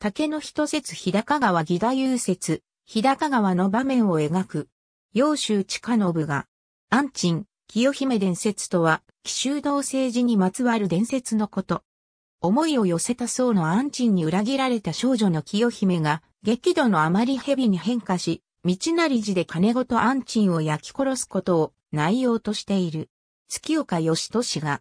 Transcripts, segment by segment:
竹の一節日高川義太夫説、日高川の場面を描く。揚州近信が、安鎮、清姫伝説とは、奇襲道政治にまつわる伝説のこと。思いを寄せた層の安鎮に裏切られた少女の清姫が、激怒のあまり蛇に変化し、道成寺で金ごと安鎮を焼き殺すことを内容としている。月岡義俊が、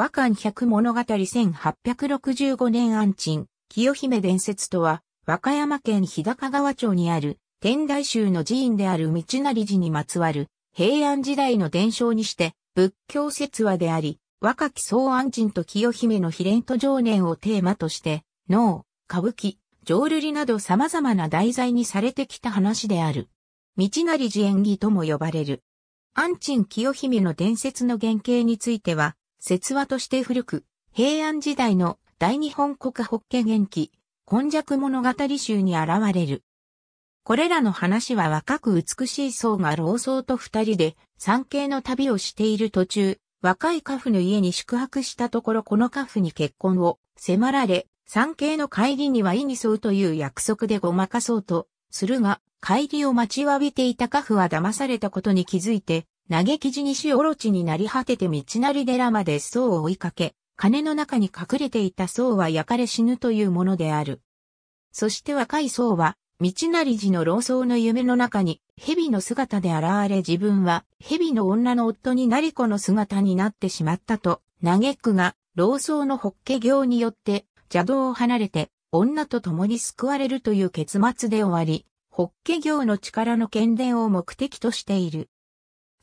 和漢百物語1865年安鎮、清姫伝説とは、和歌山県日高川町にある、天台宗の寺院である道成寺にまつわる、平安時代の伝承にして、仏教説話であり、若き総安鎮と清姫の秘伝と情念をテーマとして、能、歌舞伎、浄瑠璃など様々な題材にされてきた話である。道成寺演技とも呼ばれる。安鎮清姫の伝説の原型については、説話として古く、平安時代の大日本国発見元気、今弱物語集に現れる。これらの話は若く美しい僧が老僧と二人で山系の旅をしている途中、若い家父の家に宿泊したところこの家父に結婚を迫られ、山系の帰りには意に沿うという約束でごまかそうとするが、帰りを待ちわびていた家父は騙されたことに気づいて、嘆き地西おろちになり果てて道なり寺まで僧を追いかけ、金の中に隠れていた僧は焼かれ死ぬというものである。そして若い僧は、道なり寺の老僧の夢の中に、蛇の姿で現れ自分は、蛇の女の夫になり子の姿になってしまったと、嘆くが、老僧の法華行によって、邪道を離れて、女と共に救われるという結末で終わり、法華行の力の喧伝を目的としている。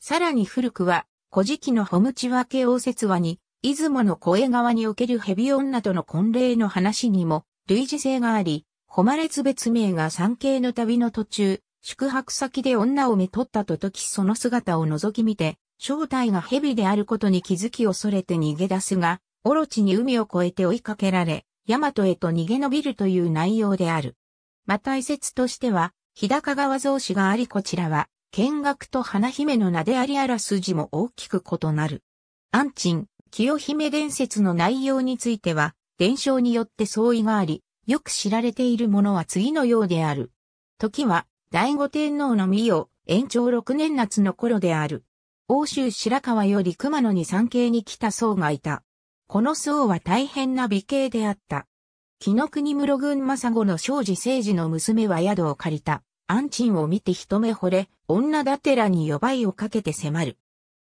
さらに古くは、古事記のホムチワケ王説話に、出雲の声側における蛇女との婚礼の話にも、類似性があり、誉つ別名が参詣の旅の途中、宿泊先で女をめとったと時その姿を覗き見て、正体が蛇であることに気づき恐れて逃げ出すが、オロチに海を越えて追いかけられ、大和へと逃げ延びるという内容である。また遺説としては、日高川造詞がありこちらは、見学と花姫の名でありあらすじも大きく異なる。安鎮、清姫伝説の内容については、伝承によって相違があり、よく知られているものは次のようである。時は、醍醐天皇の御を延長6年夏の頃である。欧州白川より熊野に参詣に来た僧がいた。この僧は大変な美形であった。木の国室群政子の庄司政治の娘は宿を借りた。アンチンを見て一目惚れ、女だてらに呼ばいをかけて迫る。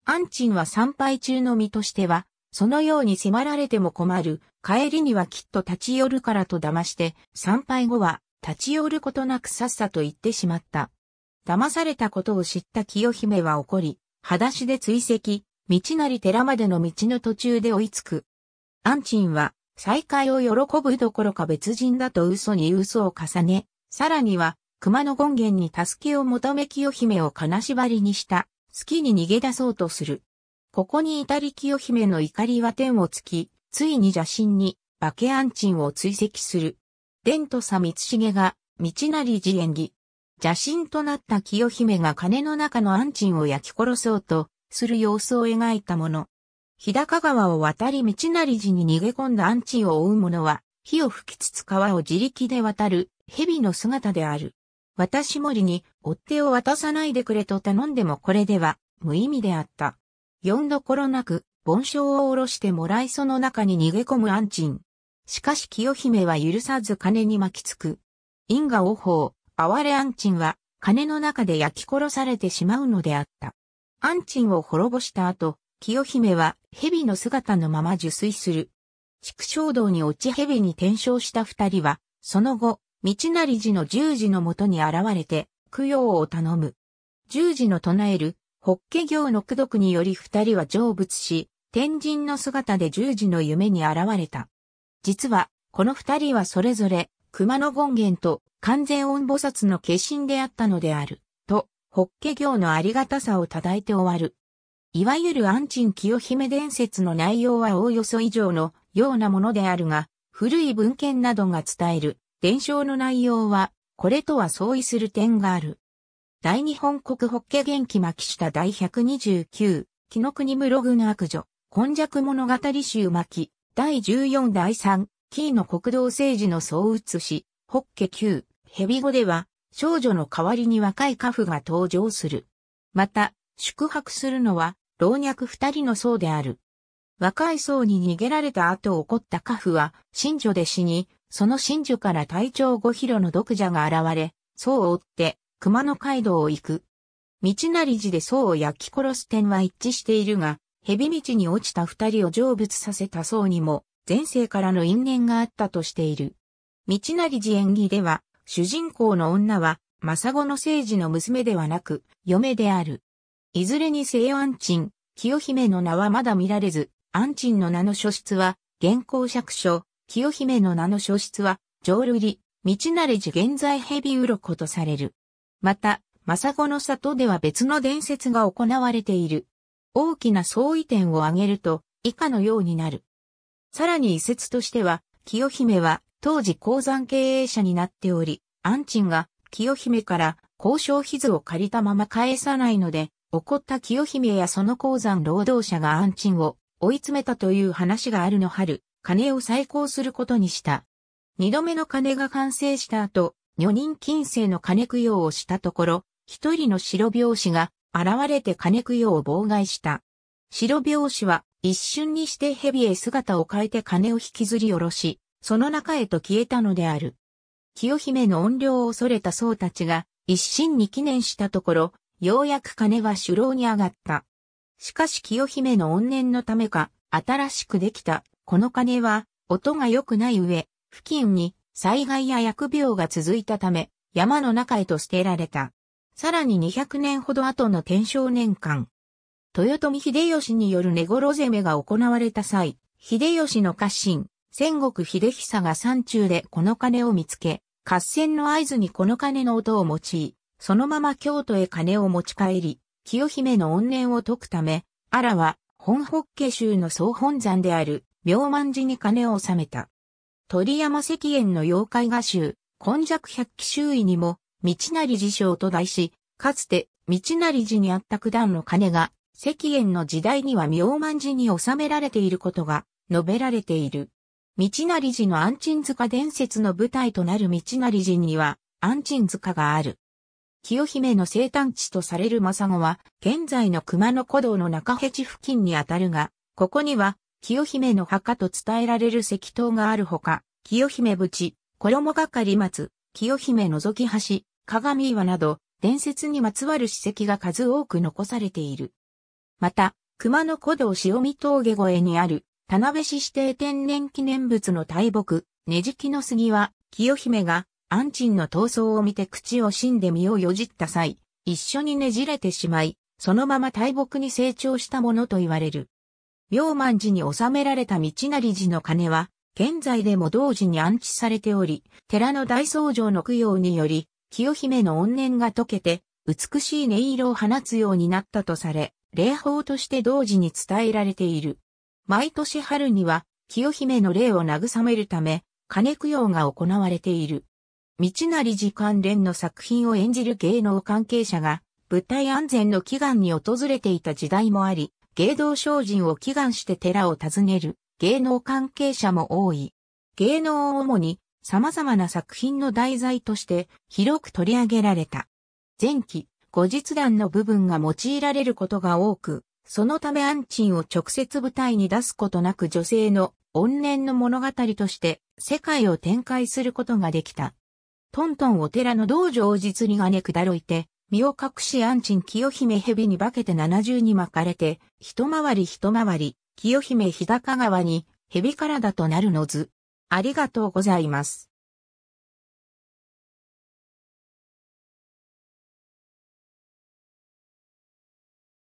アンチンは参拝中の身としては、そのように迫られても困る、帰りにはきっと立ち寄るからと騙して、参拝後は立ち寄ることなくさっさと言ってしまった。騙されたことを知った清姫は怒り、裸足で追跡、道なり寺までの道の途中で追いつく。アンチンは、再会を喜ぶどころか別人だと嘘に嘘を重ね、さらには、熊野権現に助けを求め清姫を金縛りにした、好きに逃げ出そうとする。ここに至り清姫の怒りは天をつき、ついに邪神に、化け安鎮を追跡する。伝と佐光重が、道成寺演技。邪神となった清姫が金の中の安鎮を焼き殺そうと、する様子を描いたもの。日高川を渡り道成寺に逃げ込んだ安鎮を追う者は、火を吹きつつ川を自力で渡る、蛇の姿である。私森に追手を渡さないでくれと頼んでもこれでは無意味であった。んどころなく、盆鐘を下ろしてもらいその中に逃げ込む安鎮。しかし清姫は許さず金に巻きつく。因果応報、哀れ安鎮は金の中で焼き殺されてしまうのであった。安鎮を滅ぼした後、清姫は蛇の姿のまま受水する。畜生道に落ち蛇に転生した二人は、その後、道成寺の十字のもとに現れて、供養を頼む。十字の唱える、法華行の功徳により二人は成仏し、天神の姿で十字の夢に現れた。実は、この二人はそれぞれ、熊野権現と完全音菩薩の化身であったのである、と、法華経のありがたさを叩いて終わる。いわゆる安鎮清姫伝説の内容はおおよそ以上のようなものであるが、古い文献などが伝える伝承の内容は、これとは相違する点がある。大日本国ッケ元気巻下第129、紀の国室群悪女、今弱物語集巻、第14第3、キーの国道政治の総写し、北家9、蛇語では、少女の代わりに若い家父が登場する。また、宿泊するのは、老若二人の僧である。若い僧に逃げられた後起こった家父は、新女で死に、その真珠から体長5キロの毒蛇が現れ、僧を追って、熊野街道を行く。道成寺で僧を焼き殺す点は一致しているが、蛇道に落ちた二人を成仏させた僧にも、前世からの因縁があったとしている。道成寺演技では、主人公の女は、政子の聖治の娘ではなく、嫁である。いずれにせ安鎮、清姫の名はまだ見られず、安鎮の名の書出は、現行釈書、清姫の名の消失は、浄瑠璃、道なれ現在蛇鱗とされる。また、政子の里では別の伝説が行われている。大きな相違点を挙げると、以下のようになる。さらに遺説としては、清姫は当時鉱山経営者になっており、安鎮が清姫から交渉図を借りたまま返さないので、怒った清姫やその鉱山労働者が安鎮を追い詰めたという話があるの春、金を再興することにした。二度目の金が完成した後、女人近世の金供養をしたところ、一人の白拍子が現れて金供養を妨害した。白拍子は一瞬にして蛇へ姿を変えて金を引きずり下ろし、その中へと消えたのである。清姫の怨霊を恐れた僧たちが一心に記念したところ、ようやく金は首楼に上がった。しかし清姫の怨念のためか、新しくできたこの鐘は音が良くない上、付近に災害や疫病が続いたため、山の中へと捨てられた。さらに200年ほど後の天正年間、豊臣秀吉による寝頃攻めが行われた際、秀吉の家臣、戦国秀久が山中でこの鐘を見つけ、合戦の合図にこの鐘の音を用い、そのまま京都へ鐘を持ち帰り、清姫の怨念を解くため、あらは、本北家州の総本山である明満寺に金を納めた。鳥山石燕の妖怪画集、今弱百鬼周囲にも、道成寺章と題し、かつて、道成寺にあった九段の鐘が、石燕の時代には明満寺に納められていることが、述べられている。道成寺の安鎮塚伝説の舞台となる道成寺には、安鎮塚がある。清姫の生誕地とされる政子は、現在の熊野古道の中辺地付近にあたるが、ここには、清姫の墓と伝えられる石塔があるほか、清姫淵、衣がかり松、清姫のぞき橋、鏡岩など、伝説にまつわる史跡が数多く残されている。また、熊野古道潮見峠越えにある、田辺市指定天然記念物の大木、ねじきの杉は、清姫が、安鎮の闘争を見て口を死んで身をよじった際、一緒にねじれてしまい、そのまま大木に成長したものと言われる。龍満寺に収められた道成寺の鐘は、現在でも同時に安置されており、寺の大僧正の供養により、清姫の怨念が解けて、美しい音色を放つようになったとされ、霊法として同時に伝えられている。毎年春には、清姫の霊を慰めるため、金供養が行われている。道成寺関連の作品を演じる芸能関係者が、物体安全の祈願に訪れていた時代もあり、芸道精進を祈願して寺を訪ねる芸能関係者も多い。芸能を主に様々な作品の題材として広く取り上げられた。前期、後日談の部分が用いられることが多く、そのため安鎮を直接舞台に出すことなく女性の怨念の物語として世界を展開することができた。トントンお寺の道場を実にがねくだろいて、身を隠し安鎮清姫蛇に化けて七十に巻かれて、一回り一回り、清姫日高川に蛇からだとなるの図。ありがとうございます。